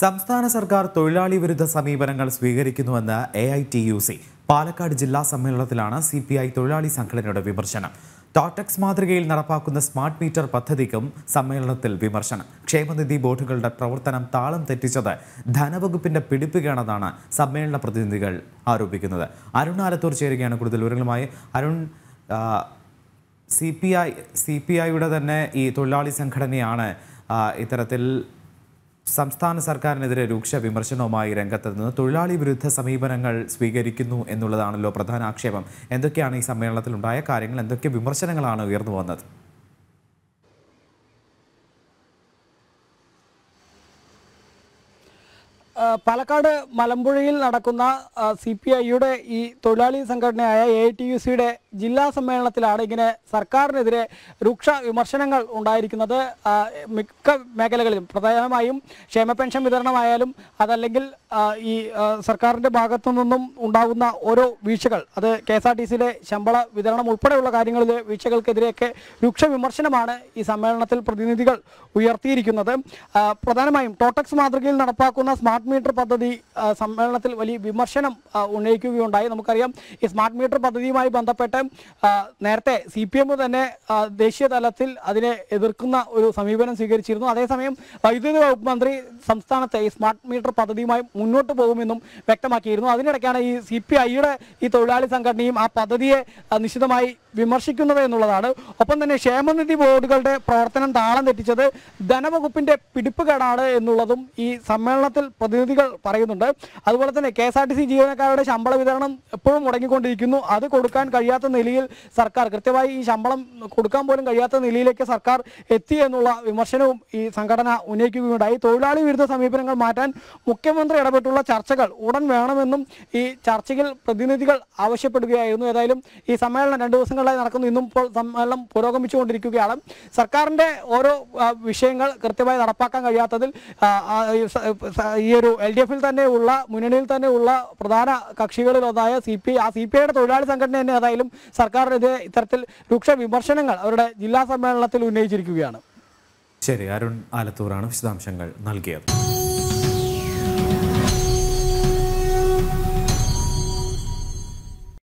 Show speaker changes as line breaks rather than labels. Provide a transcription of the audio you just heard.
സംസ്ഥാന സർക്കാർ തൊഴിലാളി വിരുദ്ധ സമീപനങ്ങൾ സ്വീകരിക്കുന്നുവെന്ന് A I T U C Palakkad ജില്ലാ സമ്മേളനത്തിലാണ് സി പി ഐ തൊഴിലാളി സംഘടനയുടെ വിമർശനം ടോട്ടക്സ് മാതൃകയിൽ നടപ്പാക്കുന്ന സ്മാർട്ട് മീറ്റർ പദ്ധതിക്കും സമ്മേളനത്തിൽ വിമർശനം ക്ഷേമനിധി ബോർഡുകളുടെ പ്രവർത്തനം താളം തെറ്റിച്ചത് ധനവകുപ്പിന്റെ പിടിപ്പുകയാണെന്നാണ് സമ്മേളന പ്രതിനിധികൾ ആരോപിക്കുന്നത് അരുൺ ആലത്തൂർ ചേരുകയാണ് കൂടുതൽ വിവരങ്ങളുമായി Arun C P I C P ഐയുടെ തന്നെ ഈ തൊഴിലാളി സംഘടനയാണ് ഇത്തരത്തിൽ സംസ്ഥാന സർക്കാരിനെതിരെ രൂക്ഷ വിമർശനവുമായി രംഗത്തെത്തുന്നത് തൊഴിലാളി വിരുദ്ധ സമീപനങ്ങൾ സ്വീകരിക്കുന്നു എന്നുള്ളതാണല്ലോ പ്രധാന ആക്ഷേപം എന്തൊക്കെയാണ് ഈ സമ്മേളനത്തിലുണ്ടായ കാര്യങ്ങൾ എന്തൊക്കെ വിമർശനങ്ങളാണ് ഉയർന്നു വന്നത്
പാലക്കാട് മലമ്പുഴയിൽ നടക്കുന്ന സി പി ഐയുടെ ഈ തൊഴിലാളി സംഘടനയായ എ ടി യു സിയുടെ ജില്ലാ സമ്മേളനത്തിലാണ് ഇങ്ങനെ സർക്കാരിനെതിരെ രൂക്ഷ വിമർശനങ്ങൾ ഉണ്ടായിരിക്കുന്നത് മിക്ക മേഖലകളിലും പ്രധാനമായും ക്ഷേമ പെൻഷൻ വിതരണമായാലും അതല്ലെങ്കിൽ ഈ സർക്കാരിൻ്റെ ഭാഗത്തു നിന്നും ഉണ്ടാകുന്ന ഓരോ വീഴ്ചകൾ അത് കെ എസ് ആർ ടി സിയിലെ ശമ്പള വിതരണം ഉൾപ്പെടെയുള്ള കാര്യങ്ങളിലെ വീഴ്ചകൾക്കെതിരെയൊക്കെ രൂക്ഷ വിമർശനമാണ് ഈ സമ്മേളനത്തിൽ പ്രതിനിധികൾ ഉയർത്തിയിരിക്കുന്നത് പ്രധാനമായും ടോട്ടക്സ് മാതൃകയിൽ നടപ്പാക്കുന്ന സ്മാർട്ട് മീറ്റർ പദ്ധതി സമ്മേളനത്തിൽ വലിയ വിമർശനം ഉന്നയിക്കുകയുണ്ടായി നമുക്കറിയാം ഈ സ്മാർട്ട് മീറ്റർ പദ്ധതിയുമായി ബന്ധപ്പെട്ട് നേരത്തെ സി തന്നെ ദേശീയ തലത്തിൽ അതിനെ എതിർക്കുന്ന ഒരു സമീപനം സ്വീകരിച്ചിരുന്നു അതേസമയം വൈദ്യുതി വകുപ്പ് മന്ത്രി സംസ്ഥാനത്തെ ഈ സ്മാർട്ട് മീറ്റർ പദ്ധതിയുമായി മുന്നോട്ട് പോകുമെന്നും വ്യക്തമാക്കിയിരുന്നു അതിനിടയ്ക്കാണ് ഈ സി ഈ തൊഴിലാളി സംഘടനയും ആ പദ്ധതിയെ നിശിതമായി വിമർശിക്കുന്നത് എന്നുള്ളതാണ് ഒപ്പം തന്നെ ക്ഷേമനിധി ബോർഡുകളുടെ പ്രവർത്തനം താളം തെറ്റിച്ചത് ധനവകുപ്പിന്റെ പിടിപ്പുകേടാണ് എന്നുള്ളതും ഈ സമ്മേളനത്തിൽ പ്രതിനിധികൾ പറയുന്നുണ്ട് അതുപോലെ തന്നെ K S R T C ജീവനക്കാരുടെ ശമ്പള വിതരണം എപ്പോഴും മുടങ്ങിക്കൊണ്ടിരിക്കുന്നു അത് കൊടുക്കാൻ കഴിയാത്ത നിലയിൽ സർക്കാർ കൃത്യമായി ഈ ശമ്പളം കൊടുക്കാൻ പോലും കഴിയാത്ത നിലയിലേക്ക് സർക്കാർ എത്തി എന്നുള്ള വിമർശനവും ഈ സംഘടന ഉന്നയിക്കുകയുണ്ടായി തൊഴിലാളി വിരുദ്ധ സമീപനങ്ങൾ മാറ്റാൻ മുഖ്യമന്ത്രി ഇടപെട്ടുള്ള ചർച്ചകൾ ഉടൻ വേണമെന്നും ഈ ചർച്ചയിൽ പ്രതിനിധികൾ ആവശ്യപ്പെടുകയായിരുന്നു ഏതായാലും ഈ സമ്മേളനം രണ്ട് ദിവസങ്ങളിലായി നടക്കുന്നു ഇന്നും ഇപ്പോൾ സമ്മേളനം പുരോഗമിച്ചുകൊണ്ടിരിക്കുകയാണ് സർക്കാരിന്റെ ഓരോ വിഷയങ്ങൾ കൃത്യമായി നടപ്പാക്കാൻ കഴിയാത്തതിൽ ഈ ഒരു എൽ ഡി എഫിൽ തന്നെ ഉള്ള മുന്നണിയിൽ തന്നെ ഉള്ള പ്രധാന കക്ഷികളിൽ ഒന്നായ C P I C P ഐയുടെ തൊഴിലാളി സംഘടന തന്നെ ഏതായാലും സർക്കാരിനെതിരെ ഇത്തരത്തിൽ രൂക്ഷ വിമർശനങ്ങൾ അവരുടെ ജില്ലാ സമ്മേളനത്തിൽ ഉന്നയിച്ചിരിക്കുകയാണ്
ശരി അരുൺ ആലത്തൂറാണ് വിശദാംശങ്ങൾ നൽകിയത്